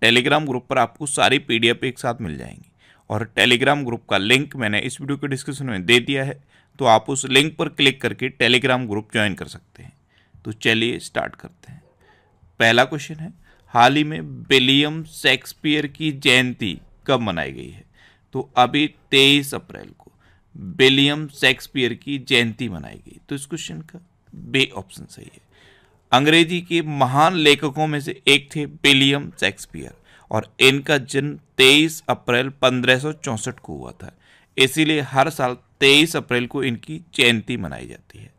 Telegram group पर आपको सारी पीडीएफ एक साथ मिल जाएंगी और टेलीग्राम ग्रुप का लिंक मैंने इस वीडियो के डिस्क्रिप्शन में दे दिया है तो आप उस लिंक पर क्लिक करके टेलीग्राम ग्रुप ज्वाइन कर सकते हैं तो चलिए स्टार्ट करते हैं पहला क्वेश्चन है हाल ही में विलियम शेक्सपियर की जयंती कब मनाई गई है तो अभी तेईस अप्रैल को विलियम शेक्सपियर की जयंती मनाई गई तो इस क्वेश्चन का बे ऑप्शन सही है अंग्रेजी के महान लेखकों में से एक थे विलियम शेक्सपियर और इनका जन्म 23 अप्रैल पंद्रह को हुआ था इसीलिए हर साल 23 अप्रैल को इनकी जयंती मनाई जाती है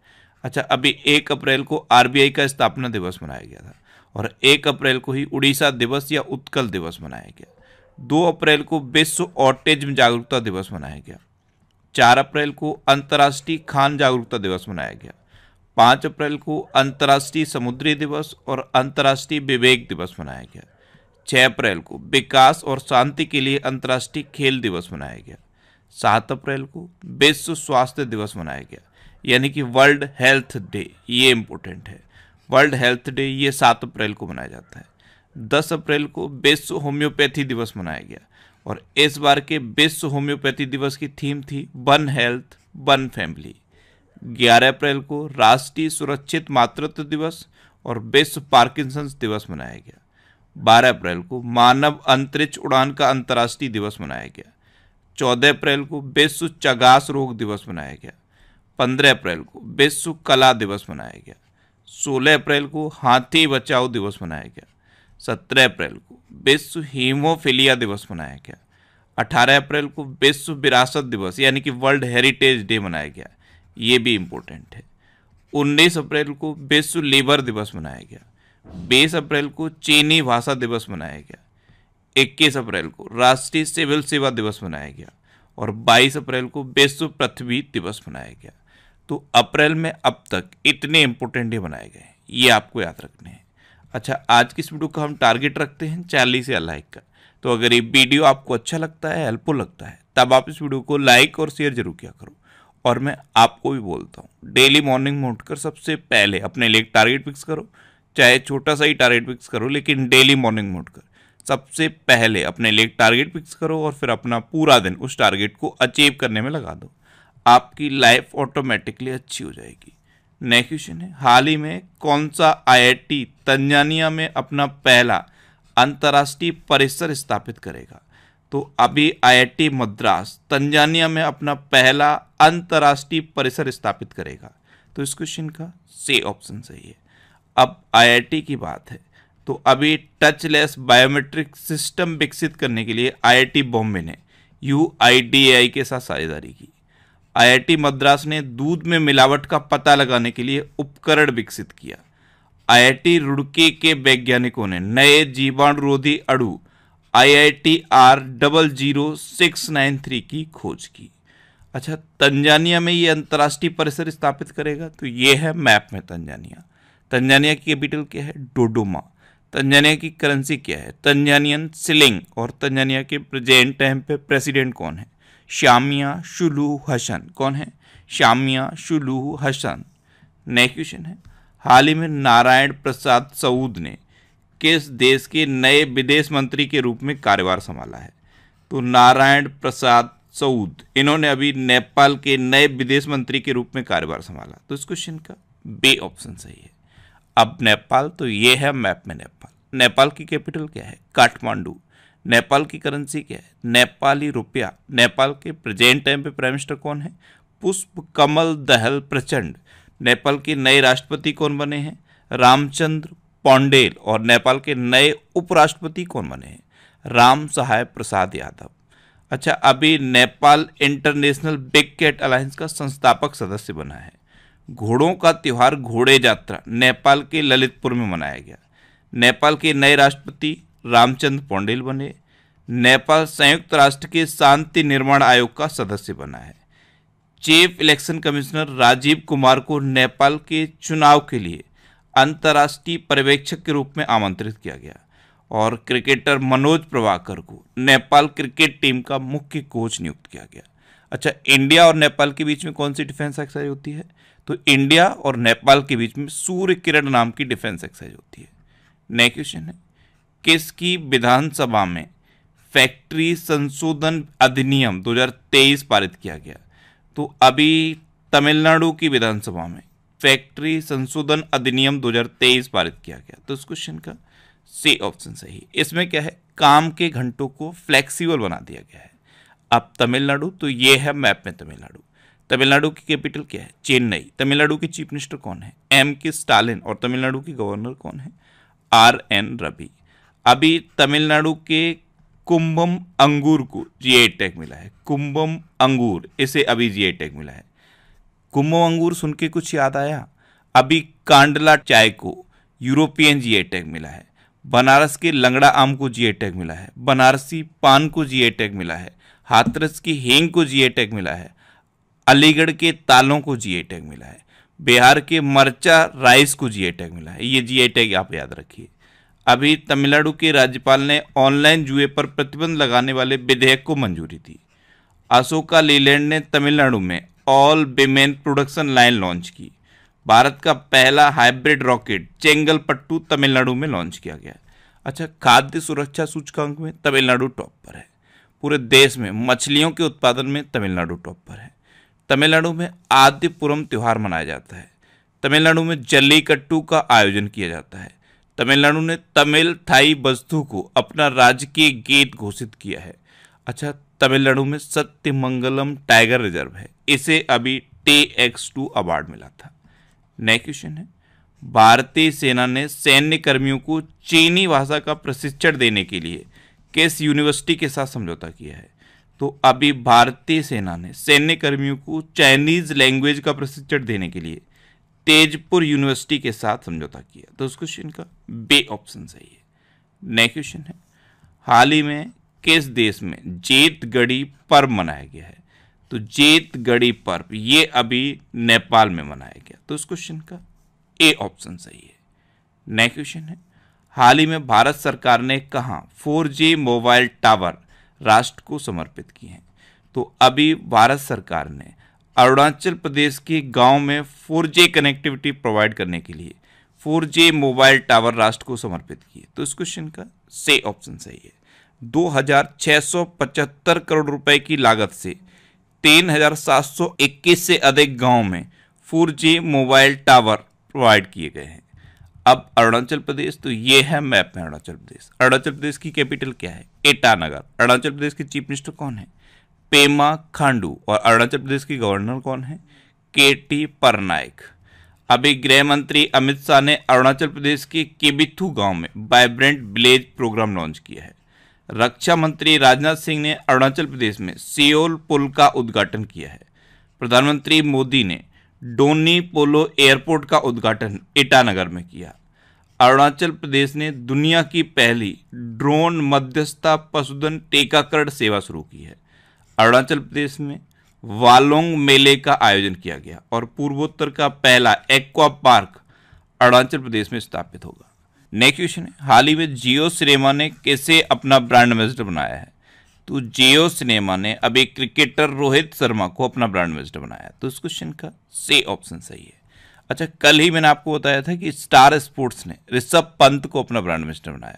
अच्छा अभी 1 अप्रैल को आरबीआई का स्थापना दिवस मनाया गया था और 1 अप्रैल को ही उड़ीसा दिवस या उत्कल दिवस मनाया गया 2 अप्रैल को विश्व ऑटिज्म जागरूकता दिवस मनाया गया 4 अप्रैल को अंतर्राष्ट्रीय खान जागरूकता दिवस मनाया गया पाँच अप्रैल को अंतर्राष्ट्रीय समुद्री दिवस और अंतर्राष्ट्रीय विवेक दिवस मनाया गया छः अप्रैल को विकास और शांति के लिए अंतर्राष्ट्रीय खेल दिवस मनाया गया सात अप्रैल को विश्व स्वास्थ्य दिवस मनाया गया यानी कि वर्ल्ड हेल्थ डे ये इम्पोर्टेंट है वर्ल्ड हेल्थ डे ये सात अप्रैल को मनाया जाता है दस अप्रैल को विश्व होम्योपैथी दिवस मनाया गया और इस बार के विश्व होम्योपैथी दिवस की थीम थी वन हेल्थ वन फैमिली 11 अप्रैल को राष्ट्रीय सुरक्षित मातृत्व दिवस और विश्व पार्किंसंस दिवस मनाया गया 12 अप्रैल को मानव अंतरिक्ष उड़ान का अंतर्राष्ट्रीय दिवस मनाया गया 14 अप्रैल को विश्व चगास रोग दिवस मनाया गया 15 अप्रैल को विश्व कला दिवस मनाया गया 16 अप्रैल को हाथी बचाओ दिवस मनाया गया 17 अप्रैल को विश्व हीमोफिलिया दिवस मनाया गया 18 अप्रैल को विश्व विरासत दिवस यानी कि वर्ल्ड हेरिटेज डे मनाया गया ये भी इम्पोर्टेंट है उन्नीस अप्रैल को विश्व लेबर दिवस मनाया गया बीस अप्रैल को चीनी भाषा दिवस मनाया गया इक्कीस अप्रैल को राष्ट्रीय सिविल सेवा दिवस मनाया गया और 22 अप्रैल को विश्व पृथ्वी दिवस मनाया गया तो अप्रैल में अब तक इतने इम्पोर्टेंट डे बनाए गए ये आपको याद रखने हैं अच्छा आज की इस वीडियो का हम टारगेट रखते हैं चालीस या लाइक का तो अगर ये वीडियो आपको अच्छा लगता है हेल्पफुल लगता है तब आप इस वीडियो को लाइक और शेयर जरूर किया करो और मैं आपको भी बोलता हूँ डेली मॉर्निंग में उठकर सबसे पहले अपने लिए टारगेट फिक्स करो चाहे छोटा सा ही टारगेट फिक्स करो लेकिन डेली मॉर्निंग में उठकर सबसे पहले अपने लिए टारगेट फिक्स करो और फिर अपना पूरा दिन उस टारगेट को अचीव करने में लगा दो आपकी लाइफ ऑटोमेटिकली अच्छी हो जाएगी नेक्स्ट क्वेश्चन है हाल ही में कौन सा आईआईटी तंजानिया में अपना पहला अंतर्राष्ट्रीय परिसर स्थापित करेगा तो अभी आईआईटी मद्रास तंजानिया में अपना पहला अंतर्राष्ट्रीय परिसर स्थापित करेगा तो इस क्वेश्चन का सी ऑप्शन सही है अब आईआईटी की बात है तो अभी टचलेस बायोमेट्रिक सिस्टम विकसित करने के लिए आईआईटी बॉम्बे ने यू के साथ साझेदारी की आईआईटी मद्रास ने दूध में मिलावट का पता लगाने के लिए उपकरण विकसित किया आईआईटी रुड़की के वैज्ञानिकों ने नए जीवाणुरोधी अड़ू IITR double zero six nine three की खोज की अच्छा तंजानिया में ये अंतर्राष्ट्रीय परिसर स्थापित करेगा तो ये है मैप में तंजानिया तंजानिया की कैपिटल क्या है डोडोमा तंजानिया की करेंसी क्या है तंजानियन सिलिंग और तंजानिया के प्रेजेंट टाइम पे प्रेसिडेंट कौन है शामिया शुलू हसन कौन है Samia Suluhu Hassan next question है हाल ही में नारायण प्रसाद सऊद ने किस देश के नए विदेश मंत्री के रूप में कार्यभार संभाला है तो नारायण प्रसाद सऊद इन्होंने अभी नेपाल के नए विदेश मंत्री के रूप में कार्यभार संभाला तो इस क्वेश्चन का बे ऑप्शन सही है अब नेपाल तो ये है मैप में नेपाल नेपाल की कैपिटल क्या है काठमांडू नेपाल की करेंसी क्या है नेपाली रुपया नेपाल के प्रेजेंट टाइम पे प्राइम मिनिस्टर कौन है पुष्प कमल दहल प्रचंड नेपाल के नए राष्ट्रपति कौन बने हैं रामचंद्र पौंडेल और नेपाल के नए उपराष्ट्रपति कौन बने हैं राम सहाय प्रसाद यादव अच्छा अभी Nepal international big cat alliance का संस्थापक सदस्य बना है घोड़ों का त्यौहार घोड़े यात्रा नेपाल के ललितपुर में मनाया गया नेपाल के नए राष्ट्रपति रामचंद्र पौंडेल बने नेपाल संयुक्त राष्ट्र के शांति निर्माण आयोग का सदस्य बना है chief election commissioner Rajiv Kumar को नेपाल के चुनाव के लिए अंतर्राष्ट्रीय पर्यवेक्षक के रूप में आमंत्रित किया गया और क्रिकेटर मनोज प्रभाकर को नेपाल क्रिकेट टीम का मुख्य कोच नियुक्त किया गया अच्छा इंडिया और नेपाल के बीच में कौन सी डिफेंस एक्सरसाइज होती है तो इंडिया और नेपाल के बीच में सूर्य किरण नाम की डिफेंस एक्सरसाइज होती है नेक्स्ट क्वेश्चन है किसकी विधानसभा में फैक्ट्री संशोधन अधिनियम 2023 पारित किया गया तो अभी तमिलनाडु की विधानसभा में फैक्ट्री संशोधन अधिनियम 2023 पारित किया गया तो इस क्वेश्चन का सी ऑप्शन सही इसमें क्या है काम के घंटों को फ्लेक्सिबल बना दिया गया है अब तमिलनाडु तो ये है मैप में तमिलनाडु तमिलनाडु की कैपिटल क्या है चेन्नई तमिलनाडु के चीफ मिनिस्टर कौन है एम के स्टालिन और तमिलनाडु के गवर्नर कौन है आर एन रवि अभी तमिलनाडु के कुंभम अंगूर को जी टैग e मिला है कुंभम अंगूर इसे अभी जी टैग e मिला है कुमो अंगूर सुन के कुछ याद आया अभी कांडला चाय को यूरोपियन जी टैग मिला है बनारस के लंगड़ा आम को जी टैग मिला है बनारसी पान को जी टैग मिला है हाथरस की हेंग को जी टैग मिला है अलीगढ़ के तालों को जी टैग मिला है बिहार के मरचा राइस को जी टैग मिला है ये जी टैग आप याद रखिए अभी तमिलनाडु के राज्यपाल ने ऑनलाइन जुए पर प्रतिबंध लगाने वाले विधेयक को मंजूरी दी अशोका लीलैंड ने तमिलनाडु में all women production line launch की भारत का पहला hybrid rocket Chengalpattu Tamil Nadu में लॉन्च किया गया अच्छा खाद्य सुरक्षा सूचकांक में तमिलनाडु टॉप पर है पूरे देश में मछलियों के उत्पादन में तमिलनाडु टॉप पर है तमिलनाडु में आदिपुरम त्यौहार मनाया जाता है तमिलनाडु में जल्लीकट्टू का आयोजन किया जाता है तमिलनाडु ने तमिल थाई बस्तु को अपना राजकीय गीत घोषित किया है अच्छा तमिलनाडु में सत्यमंगलम टाइगर रिजर्व है इसे अभी टे एक्स टू अवार्ड मिला था नया क्वेश्चन है भारतीय सेना ने सैन्य कर्मियों को चीनी भाषा का प्रशिक्षण देने के लिए किस यूनिवर्सिटी के साथ समझौता किया है तो अभी भारतीय सेना ने सैन्य कर्मियों को चाइनीज लैंग्वेज का प्रशिक्षण देने के लिए तेजपुर यूनिवर्सिटी के साथ समझौता किया तो उस क्वेश्चन का बे ऑप्शन सही है नेक्स्ट क्वेश्चन है हाल ही में किस देश में जेत गढ़ी पर्व मनाया गया है तो जेत गढ़ी पर्व ये अभी नेपाल में मनाया गया तो इस क्वेश्चन का ए ऑप्शन सही है नेक्स्ट क्वेश्चन है हाल ही में भारत सरकार ने कहा फोर मोबाइल टावर राष्ट्र को समर्पित किए हैं तो अभी भारत सरकार ने अरुणाचल प्रदेश के गांव में 4G कनेक्टिविटी प्रोवाइड करने के लिए 4G मोबाइल टावर राष्ट्र को समर्पित किए तो इस क्वेश्चन का से ऑप्शन सही है 2675 करोड़ रुपए की लागत से 3721 से अधिक गांव में 4G मोबाइल टावर प्रोवाइड किए गए हैं अब अरुणाचल प्रदेश तो ये है मैप में अरुणाचल प्रदेश अरुणाचल प्रदेश की कैपिटल क्या है एटानगर अरुणाचल प्रदेश के चीफ मिनिस्टर कौन है पेमा खांडू और अरुणाचल प्रदेश की गवर्नर कौन है के टी परनाइक अभी गृह मंत्री अमित शाह ने अरुणाचल प्रदेश के केबिथू गांव में वाइब्रेंट विलेज प्रोग्राम लॉन्च किया है रक्षा मंत्री राजनाथ सिंह ने अरुणाचल प्रदेश में सियोल पुल का उद्घाटन किया है प्रधानमंत्री मोदी ने डोनी पोलो एयरपोर्ट का उद्घाटन ईटानगर में किया अरुणाचल प्रदेश ने दुनिया की पहली ड्रोन मध्यस्थता पशुधन टीकाकरण सेवा शुरू की है अरुणाचल प्रदेश में वालोंग मेले का आयोजन किया गया और पूर्वोत्तर का पहला एक्वा पार्क अरुणाचल प्रदेश में स्थापित होगा नेक्स्ट क्वेश्चन है हाल ही में जियो सिनेमा ने कैसे अपना ब्रांड एम्बेसडर बनाया है तो जियो सिनेमा ने अब एक क्रिकेटर रोहित शर्मा को अपना ब्रांड एम्बेसडर बनाया तो इस क्वेश्चन का से ऑप्शन सही है अच्छा कल ही मैंने आपको बताया था कि स्टार स्पोर्ट्स ने ऋषभ पंत को अपना ब्रांड एम्बेसडर बनाया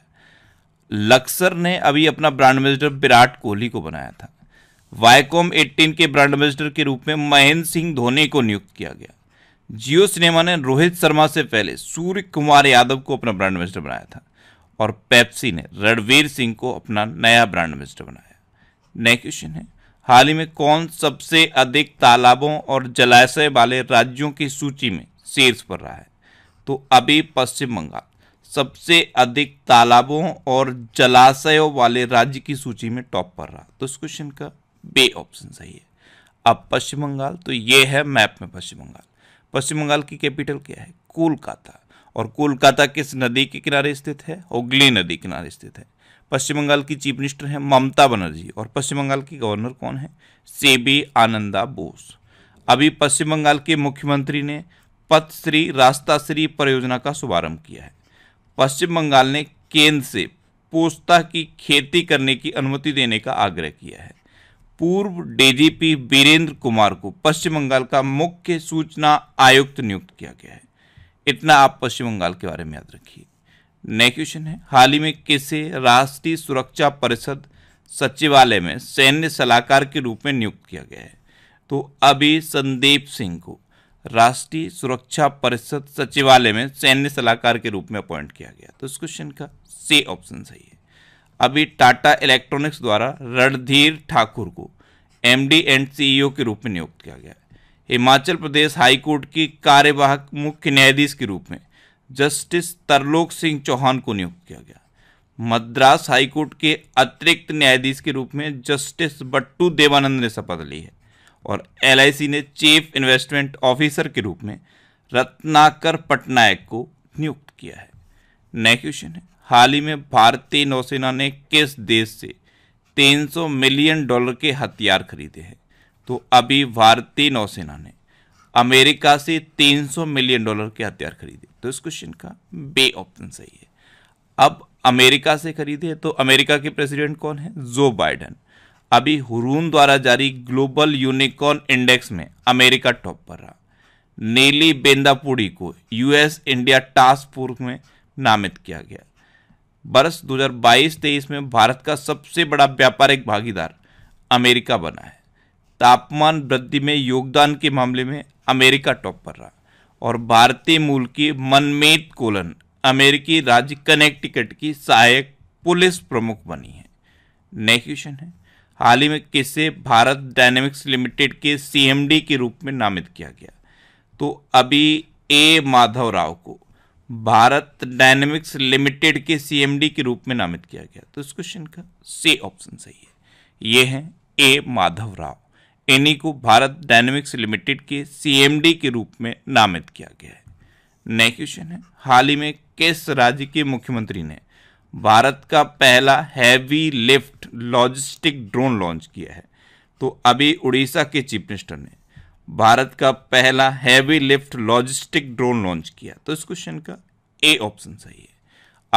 लक्सर ने अभी अपना ब्रांड एम्बेसडर विराट कोहली को बनाया था वाईकॉम 18 के ब्रांड एम्बेसडर के रूप में महेंद्र सिंह धोनी को नियुक्त किया गया जियो सिनेमा ने रोहित शर्मा से पहले सूर्य कुमार यादव को अपना ब्रांड मिनिस्टर बनाया था और पेप्सी ने रणवीर सिंह को अपना नया ब्रांड मिनिस्टर बनाया नेक्स्ट क्वेश्चन है हाल ही में कौन सबसे अधिक तालाबों और जलाशय वाले राज्यों की सूची में शीर्ष पर रहा है तो अभी पश्चिम बंगाल सबसे अधिक तालाबों और जलाशयों वाले राज्य की सूची में टॉप पर रहा तो इस क्वेश्चन का बे ऑप्शन सही है अब पश्चिम बंगाल तो ये है मैप में पश्चिम बंगाल पश्चिम बंगाल की कैपिटल क्या है कोलकाता और कोलकाता किस नदी के किनारे स्थित है ओगली नदी किनारे स्थित है पश्चिम बंगाल की चीफ मिनिस्टर हैं ममता बनर्जी और पश्चिम बंगाल की गवर्नर कौन है सेबी आनंदा बोस अभी पश्चिम बंगाल के मुख्यमंत्री ने पथश्री श्री परियोजना का शुभारंभ किया है पश्चिम बंगाल ने केंद्र से पोस्ता की खेती करने की अनुमति देने का आग्रह किया है पूर्व डीजीपी वीरेंद्र कुमार को पश्चिम बंगाल का मुख्य सूचना आयुक्त नियुक्त किया गया है इतना आप पश्चिम बंगाल के बारे में याद रखिए नए क्वेश्चन है हाल ही में किसे राष्ट्रीय सुरक्षा परिषद सचिवालय में सैन्य सलाहकार के रूप में नियुक्त किया गया है तो अभी संदीप सिंह को राष्ट्रीय सुरक्षा परिषद सचिवालय में सैन्य सलाहकार के रूप में अपॉइंट किया गया तो इस क्वेश्चन का सी ऑप्शन सही है अभी टाटा इलेक्ट्रॉनिक्स द्वारा रणधीर ठाकुर को एमडी एंड सीईओ के रूप में नियुक्त किया गया है हिमाचल प्रदेश हाईकोर्ट की कार्यवाहक मुख्य न्यायाधीश के रूप में जस्टिस तरलोक सिंह चौहान को नियुक्त किया गया मद्रास हाईकोर्ट के अतिरिक्त न्यायाधीश के रूप में जस्टिस बट्टू देवानंद ने शपथ ली है और एल ने चीफ इन्वेस्टमेंट ऑफिसर के रूप में रत्नाकर पटनायक को नियुक्त किया है नेक्स्ट क्वेश्चन है हाल ही में भारतीय नौसेना ने किस देश से 300 मिलियन डॉलर के हथियार खरीदे हैं तो अभी भारतीय नौसेना ने अमेरिका से 300 मिलियन डॉलर के हथियार खरीदे तो इस क्वेश्चन का बे ऑप्शन सही है अब अमेरिका से खरीदे तो अमेरिका के प्रेसिडेंट कौन है जो बाइडन अभी हुरून द्वारा जारी ग्लोबल यूनिकॉर्न इंडेक्स में अमेरिका टॉप पर रहा नीली बेंदापुड़ी को यूएस इंडिया टास्क फोर्स में नामित किया गया बरस 2022-23 में भारत का सबसे बड़ा व्यापारिक भागीदार अमेरिका बना है तापमान वृद्धि में योगदान के मामले में अमेरिका टॉप पर रहा और भारतीय मूल की मनमेत कोलन अमेरिकी राज्य कनेक्टिकट की सहायक पुलिस प्रमुख बनी है नेक्स्ट क्वेश्चन है हाल ही में किसे भारत डायनेमिक्स लिमिटेड के सीएमडी के रूप में नामित किया गया तो अभी ए माधव राव को भारत डायनेमिक्स लिमिटेड के सीएमडी के रूप में नामित किया गया तो इस क्वेश्चन का से ऑप्शन सही है ये है ए माधव राव इन्हीं को भारत डायनेमिक्स लिमिटेड के सीएमडी के रूप में नामित किया गया है नेक्स्ट क्वेश्चन है हाल ही में किस राज्य के मुख्यमंत्री ने भारत का पहला heavy lift logistic drone launch किया है तो अभी उड़ीसा के चीफ मिनिस्टर ने भारत का पहला heavy lift logistic drone launch किया तो इस क्वेश्चन का ए ऑप्शन सही है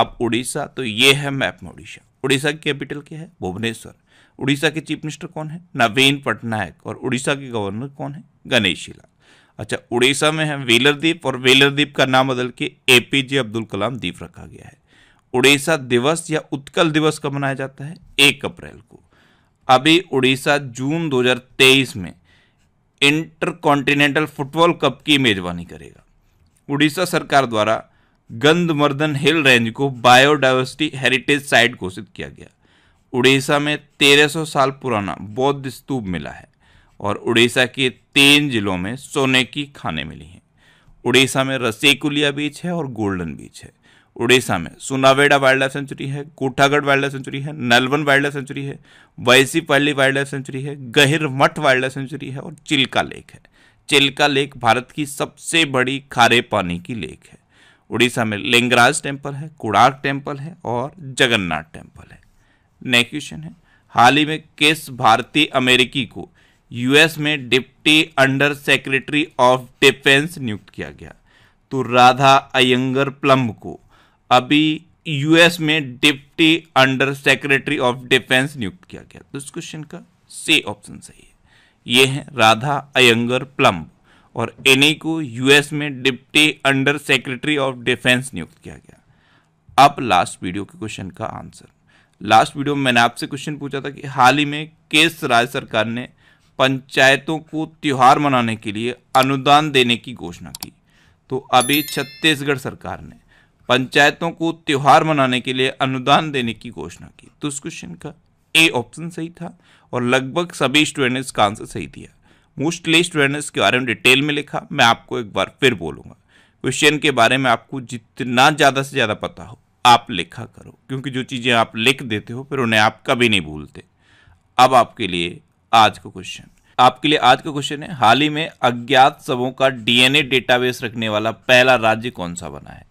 अब उड़ीसा तो ये है मैप में उड़ीसा उड़ीसा की कैपिटल क्या है भुवनेश्वर उड़ीसा के चीफ मिनिस्टर कौन है नवीन पटनायक और उड़ीसा के गवर्नर कौन है गणेश अच्छा उड़ीसा में है वेलर द्वीप और वेलर द्वीप का नाम बदल के ए पी जे अब्दुल कलाम द्वीप रखा गया है उड़ीसा दिवस या उत्कल दिवस कब मनाया जाता है एक अप्रैल को अभी उड़ीसा जून 2023 में इंटर कॉन्टिनेंटल फुटबॉल कप की मेजबानी करेगा उड़ीसा सरकार द्वारा गंधमर्दन हिल रेंज को बायोडाइवर्सिटी हेरिटेज साइट घोषित किया गया उड़ीसा में 1300 साल पुराना बौद्ध स्तूप मिला है और उड़ीसा के तीन जिलों में सोने की खाने मिली हैं उड़ीसा में रसेकुलिया बीच है और गोल्डन बीच है उड़ीसा में सुनावेडा वाइल्ड लाइफ सेंचुरी है कोठागढ़ वाइल्ड लाइफ सेंचुरी है नलवन वाइल्ड लाइफ सेंचुरी है वैसी पहली वाइल्ड लाइफ सेंचुरी है गहिर मठ वाइल्ड लाइफ सेंचुरी है और चिल्का लेक है चिल्का लेक भारत की सबसे बड़ी खारे पानी की लेक है उड़ीसा में लिंगराज टेम्पल है कुड़ाक टेम्पल है और जगन्नाथ टेम्पल है नेक्स्ट क्वेश्चन है हाल ही में किस भारतीय अमेरिकी को यूएस में deputy under secretary of defence नियुक्त किया गया तो राधा अयंगर प्लम्ब को अभी यूएस में deputy under secretary of defence नियुक्त किया गया तो इस क्वेश्चन का से ऑप्शन सही है ये है राधा अयंगर प्लम्ब और इन्हीं को यूएस में deputy under secretary of defence नियुक्त किया गया अब लास्ट वीडियो के क्वेश्चन का आंसर लास्ट वीडियो में मैंने आपसे क्वेश्चन पूछा था कि हाल ही में किस राज्य सरकार ने पंचायतों को त्यौहार मनाने के लिए अनुदान देने की घोषणा की तो अभी छत्तीसगढ़ सरकार ने पंचायतों को त्यौहार मनाने के लिए अनुदान देने की घोषणा की तो उस क्वेश्चन का ए ऑप्शन सही था और लगभग सभी स्टूडेंट्स का आंसर सही दिया मोस्टली स्टूडेंट्स के बारे में डिटेल में लिखा मैं आपको एक बार फिर बोलूँगा क्वेश्चन के बारे में आपको जितना ज़्यादा से ज़्यादा पता हो आप लिखा करो क्योंकि जो चीज़ें आप लिख देते हो फिर उन्हें आप कभी नहीं भूलते अब आपके लिए आज का क्वेश्चन आपके लिए आज का क्वेश्चन है हाल ही में अज्ञात सबों का डीएनए डेटाबेस रखने वाला पहला राज्य कौन सा बना है